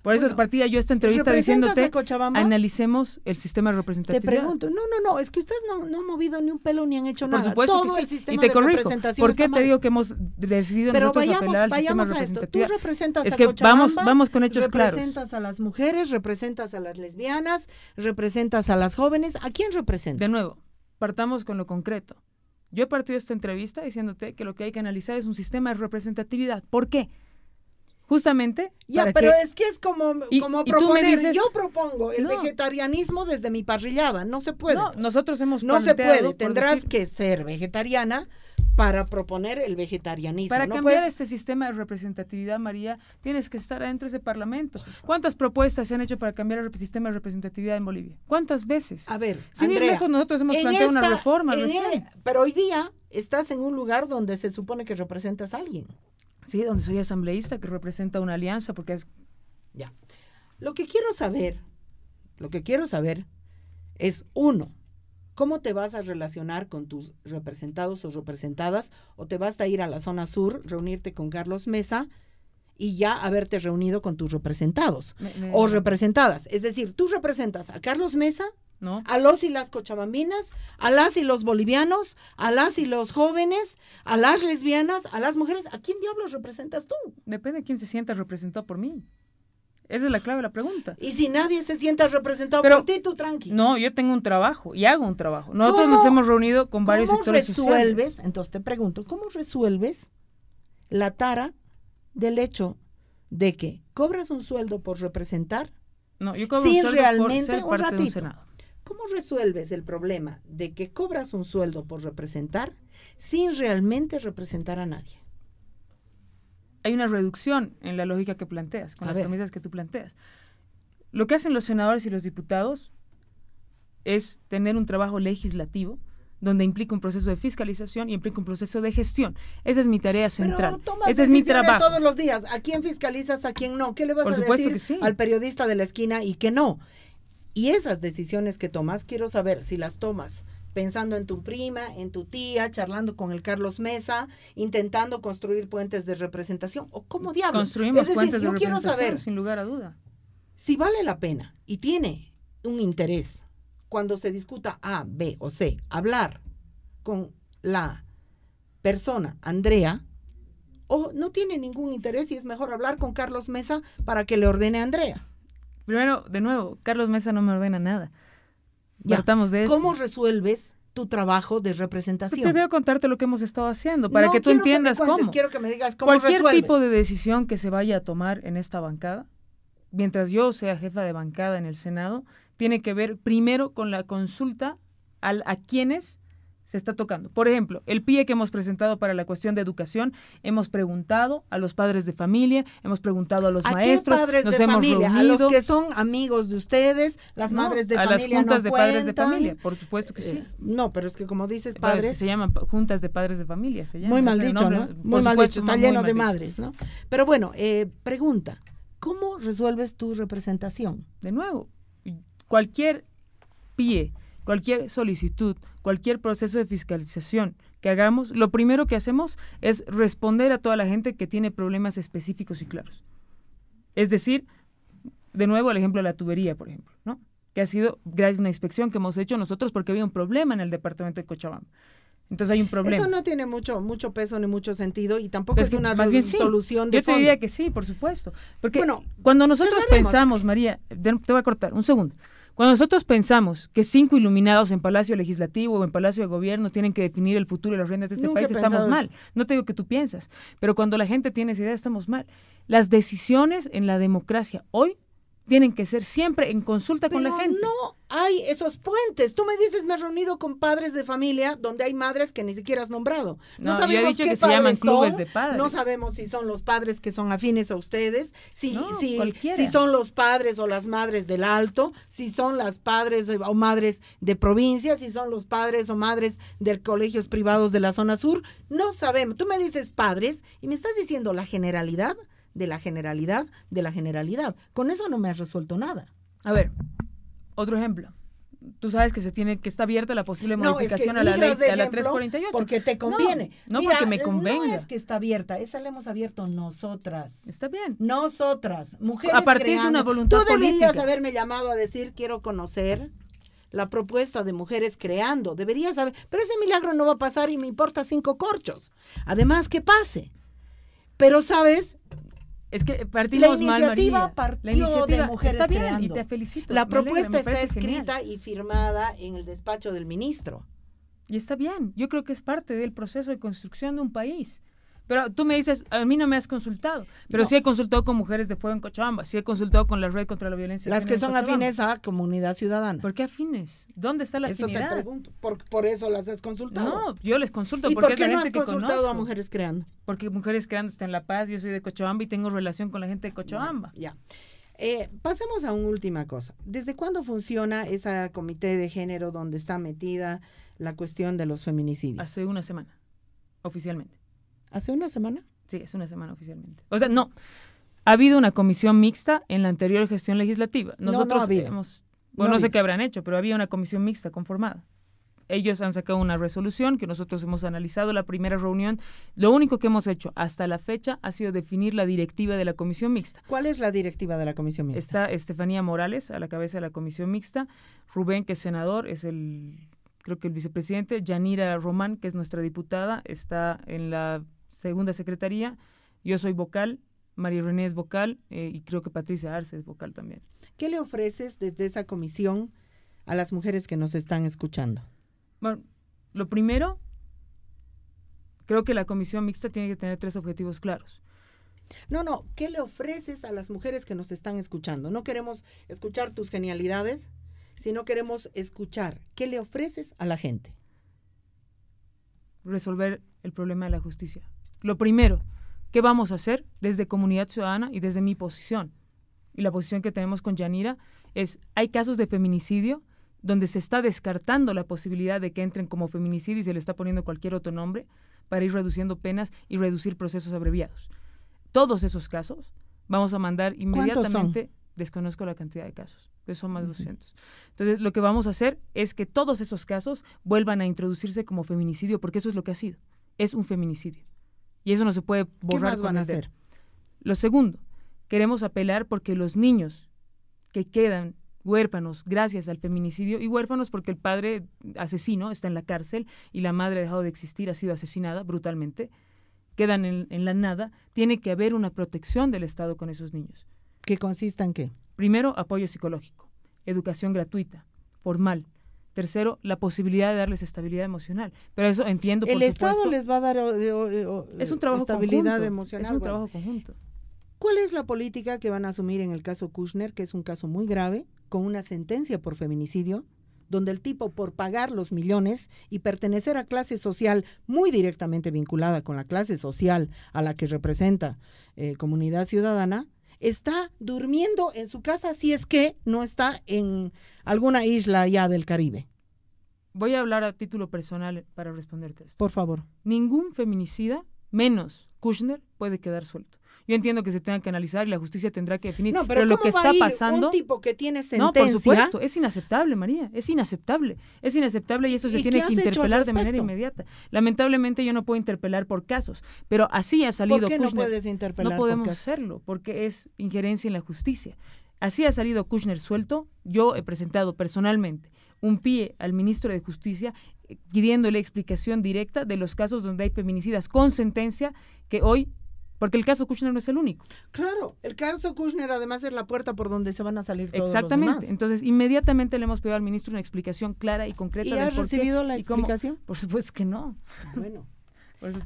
B: Por eso partía yo esta entrevista diciéndote, analicemos el sistema representativo. Te pregunto,
A: no, no, no, es que ustedes no, han movido ni un pelo ni han hecho nada. por Supuesto Todo que el sistema representativo. de ¿Por qué te digo que hemos decidido Pero nosotros apelar al sistema a esto. Tú representas es que vamos, vamos con hechos claros. Representas a las mujeres, representas a las lesbianas, representas a las jóvenes. ¿A quién representas? De
B: nuevo, partamos con lo concreto. Yo he partido esta entrevista diciéndote que lo que hay que analizar es un sistema de representatividad. ¿Por qué? Justamente. Ya, pero es
A: que es como, proponer. Yo propongo el vegetarianismo desde mi parrillada. No se puede. nosotros hemos. No se puede. Tendrás que ser vegetariana para proponer el vegetarianismo. Para cambiar pues este
B: sistema de representatividad, María, tienes que estar dentro de ese parlamento. ¿Cuántas propuestas se han hecho para cambiar el sistema de representatividad en Bolivia? ¿Cuántas veces? A ver, sin ir lejos, nosotros hemos planteado una reforma.
A: pero hoy día estás en un lugar donde se supone que representas a alguien. Sí, donde soy asambleísta, que representa una alianza, porque es... Ya. Lo que quiero saber, lo que quiero saber es, uno, cómo te vas a relacionar con tus representados o representadas, o te vas a ir a la zona sur, reunirte con Carlos Mesa y ya haberte reunido con tus representados o representadas. Es decir, tú representas a Carlos Mesa, a los y las cochabambinas, a las y los bolivianos, a las y los jóvenes, a las lesbianas, a las mujeres. ¿A quién diablos representas tú? Depende de quién se sienta representado por mí. Esa es la clave de la pregunta. Y si nadie se sienta representado por
B: ti, tú tranqui. No, yo tengo un trabajo y hago un trabajo. Nosotros nos hemos reunido con varios ¿cómo sectores resuelves,
A: Entonces te pregunto, ¿cómo resuelves la tara del hecho de que cobras un sueldo por representar? No, yo cobro sin realmente un ratito. ¿Cómo resuelves el problema de que cobras un sueldo por representar sin realmente representar a nadie?
B: hay una reducción en la lógica que planteas, con las promesas
A: premisas que tú planteas.
B: Lo que hacen los senadores y los diputados es tener un trabajo legislativo donde implica un proceso de fiscalización y implica un proceso de gestión. Esa es mi tarea central. Pero tomas Ese es mi trabajo. todos
A: los días. ¿A quién fiscalizas, a quién no? ¿Qué le vas a decir al periodista de la esquina y qué no? Y esas decisiones que tomas, quiero saber si las tomas pensando en tu prima, en tu tía, charlando con el Carlos Mesa, intentando construir puentes de representación, o cómo diablos. Construimos puentes de quiero saber, sin lugar a duda. Si vale la pena y tiene un interés cuando se discuta A, B o C, hablar con la persona, Andrea, o no tiene ningún interés y es mejor hablar con Carlos Mesa para que le ordene a Andrea.
B: Primero, de nuevo, Carlos Mesa no me ordena nada. ¿Cómo resuelves tu trabajo de pues representación. voy contarte lo que hemos estado haciendo para que tú entiendas cómo.
A: digas Cualquier tipo de
B: decisión que se vaya a tomar en esta bancada, mientras yo sea jefa de bancada en el Senado, tiene que ver primero con la consulta al, a quienes se está tocando. Por ejemplo, el PIE que hemos presentado para la cuestión de educación, hemos preguntado a los padres de familia, hemos preguntado a los maestros, padres de familia? A los
A: que son amigos de ustedes, las madres de familia. A las juntas de padres de familia,
B: por supuesto que sí. Eh, no, pero es que como
A: dices, padres. se
B: llaman juntas de padres de familia, Muy mal dicho, ¿no? Muy mal dicho, está lleno de madres,
A: ¿no? Pero bueno, eh, pregunta, ¿cómo resuelves tu representación? De nuevo,
B: cualquier PIE, cualquier solicitud cualquier proceso de fiscalización que hagamos, lo primero que hacemos es responder a toda la gente que tiene problemas específicos y claros. Es decir, de nuevo el ejemplo de la tubería, por ejemplo, ¿no? que ha sido gracias a una inspección que hemos hecho nosotros porque había un problema en el departamento de Cochabamba. Entonces hay un problema. Eso
A: no tiene mucho mucho peso ni mucho sentido y tampoco es, una solución sí. de Yo te diría que
B: sí, por supuesto. Porque cuando nosotros pensamos, María, te voy a cortar un segundo. Cuando nosotros pensamos que cinco iluminados en Palacio Legislativo o en Palacio de Gobierno tienen que definir el futuro y las riendas de este país, estamos mal. No te digo que tú piensas, pero cuando la gente tiene esa idea, estamos mal. Las decisiones en la democracia hoy tienen que ser
A: siempre en consulta con la gente. No hay esos puentes. Tú me dices, me he reunido con padres de familia donde hay madres que ni siquiera has nombrado. No, sabemos qué que son, No sabemos si son los padres que son afines a ustedes, si, si, si, son los padres o las madres del alto, si son las padres o madres de provincia, si son los padres o madres de colegios privados de la zona sur. No sabemos. Tú me dices padres y me estás diciendo la generalidad de la generalidad de la generalidad. Con eso no me has resuelto nada.
B: A ver, otro ejemplo tú sabes que se tiene que está abierta la posible modificación a la ley a la 348 porque te conviene no, porque me convenga no es
A: que está abierta esa la hemos abierto nosotras está bien nosotras mujeres a partir creando, de una voluntad tú deberías haberme llamado a decir quiero conocer la propuesta de mujeres creando deberías saber pero ese milagro no va a pasar y me importa cinco corchos además que pase pero sabes es que partimos mal, María. la de mujeres está bien, y te felicito. La propuesta está escrita y firmada en el despacho del ministro.
B: Y está bien. Yo creo que es parte del proceso de construcción de un país. Pero tú me dices, a mí no me has consultado, pero sí he consultado con Mujeres de Fuego en Cochabamba, sí he consultado con la Red contra la Violencia. Las que son afines a
A: Comunidad Ciudadana. ¿Por qué afines?
B: ¿Dónde está la Eso te pregunto,
A: ¿Por, eso las has consultado? No,
B: yo les consulto porque ¿por qué no has consultado a Mujeres
A: Creando? Porque
B: Mujeres Creando está en La Paz, yo soy de Cochabamba y tengo relación con la gente de Cochabamba. ya.
A: Eh, pasemos a una última cosa. ¿Desde cuándo funciona esa comité de género donde está metida la cuestión de los feminicidios?
B: Hace una semana,
A: oficialmente. ¿Hace una semana? Sí, es una semana oficialmente. O sea, no. Ha habido
B: una comisión mixta en la anterior gestión legislativa. Nosotros no, hemos, bueno, no, no sé qué habrán hecho, pero había una comisión mixta conformada ellos han sacado una resolución que nosotros hemos analizado la primera reunión. Lo único que hemos hecho hasta la fecha ha sido definir la directiva de la comisión mixta. ¿Cuál es la directiva de la comisión mixta? Está Estefanía Morales a la cabeza de la comisión mixta, Rubén que es senador, es el creo que el vicepresidente, Yanira Román que es nuestra diputada, está en la segunda secretaría. Yo soy vocal, María René es vocal eh, y creo que Patricia Arce es vocal también.
A: ¿Qué le ofreces desde esa comisión a las mujeres que nos están escuchando?
B: Bueno, lo primero, creo que la comisión mixta tiene que tener tres
A: objetivos claros. No, no, ¿qué le ofreces a las mujeres que nos están escuchando? No queremos escuchar tus genialidades, sino queremos escuchar. ¿Qué le ofreces a la gente?
B: Resolver el problema de la justicia. Lo primero, ¿qué vamos a hacer desde comunidad ciudadana y desde mi posición? Y la posición que tenemos con Yanira es, hay casos de feminicidio donde se está descartando la posibilidad de que entren como feminicidio y se le está poniendo cualquier otro nombre para ir reduciendo penas y reducir procesos abreviados. Todos esos casos vamos a mandar inmediatamente, desconozco la cantidad de casos, que son más de 200. Entonces, lo que vamos a hacer es que todos esos casos vuelvan a introducirse como feminicidio, porque eso es lo que ha sido, es un feminicidio. Y eso no se puede borrar. ¿Qué más van a hacer? Lo segundo, queremos apelar porque los niños que quedan huérfanos gracias al feminicidio y huérfanos porque el padre asesino está en la cárcel y la madre ha dejado de existir, ha sido asesinada brutalmente, quedan en, la nada, tiene que haber una protección del Estado con esos niños.
A: ¿Que consista en qué?
B: Primero, apoyo psicológico, educación gratuita, formal, Tercero, la posibilidad de darles estabilidad emocional. Pero eso entiendo, por El Estado les
A: va a dar eh, eh, es un trabajo estabilidad emocional. Es un trabajo conjunto. ¿Cuál es la política que van a asumir en el caso Kushner, que es un caso muy grave, con una sentencia por feminicidio, donde el tipo por pagar los millones y pertenecer a clase social muy directamente vinculada con la clase social a la que representa eh, comunidad ciudadana, está durmiendo en su casa si es que no está en alguna isla allá del Caribe?
B: Voy a hablar a título personal para responderte esto. Por favor. Ningún
A: feminicida,
B: menos Kushner, puede quedar suelto. Yo entiendo que se tenga que analizar y la justicia tendrá que definir. pero, lo que está pasando. Un
A: tipo que tiene sentencia. No, por supuesto,
B: es inaceptable, María. Es inaceptable. Es inaceptable y eso se tiene que interpelar de manera inmediata. Lamentablemente yo no puedo interpelar por casos, pero así ha salido. ¿Por qué Kushner. no puedes interpelar? No podemos hacerlo porque es injerencia en la justicia. Así ha salido Kushner suelto. Yo he presentado personalmente un pie al ministro de Justicia eh, pidiéndole explicación directa de los casos donde hay feminicidas con sentencia que hoy porque el caso Kushner no es el único. Claro, el caso Kushner además es la puerta por donde se van a salir todos Exactamente. Los demás. Entonces, inmediatamente le hemos pedido al ministro una explicación clara y concreta. ¿Y has recibido la explicación?
A: por supuesto que no. Bueno.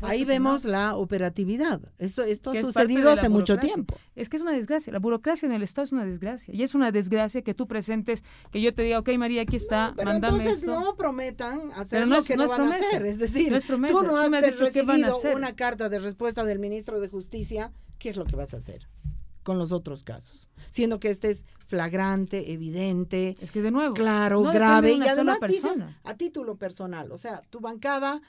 B: Ahí vemos
A: la operatividad.
B: Esto, esto ha sucedido hace mucho tiempo. Es que es una desgracia. La burocracia en el Estado es una desgracia. Y es una desgracia que tú presentes, que yo te diga, ok, María, aquí está, no, pero entonces no
A: prometan hacer lo que no, van a hacer. Es decir, tú no has, recibido una carta de respuesta del ministro de Justicia. ¿Qué es lo que vas a hacer? con los otros casos, siendo que este es flagrante, evidente, es que de nuevo, claro, grave y además dices a título personal, o sea, tu bancada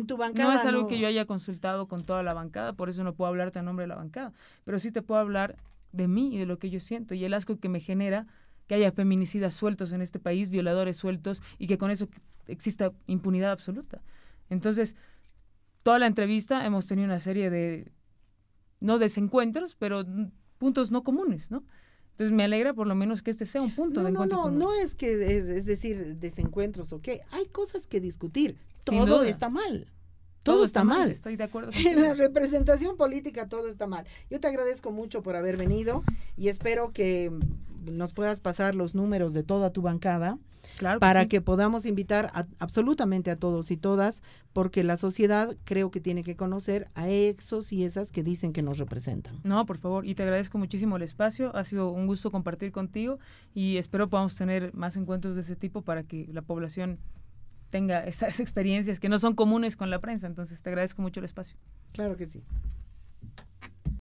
A: tu No es algo que yo haya
B: consultado con toda la bancada, por eso no puedo hablarte a nombre de la bancada, pero sí te puedo hablar de mí y de lo que yo siento y el asco que me genera que haya feminicidas sueltos en este país, violadores sueltos y que con eso exista impunidad absoluta. Entonces, toda la entrevista hemos tenido una serie de, no desencuentros, pero puntos no comunes, ¿no? Entonces me alegra por lo menos que este sea un punto de encuentro. No, no,
A: no es que, es, decir, desencuentros o qué. Hay cosas que discutir. Todo está mal. Todo, está, mal. Estoy
B: de acuerdo. En la
A: representación política todo está mal. Yo te agradezco mucho por haber venido y espero que nos puedas pasar los números de toda tu bancada para que podamos invitar absolutamente a todos y todas, porque la sociedad creo que tiene que conocer a exos y esas que dicen que nos representan.
B: No, por favor, y te agradezco muchísimo el espacio, ha sido un gusto compartir contigo y espero podamos tener más encuentros de ese tipo para que la población tenga esas experiencias que no son comunes con la prensa, entonces te agradezco mucho el espacio. Claro que sí.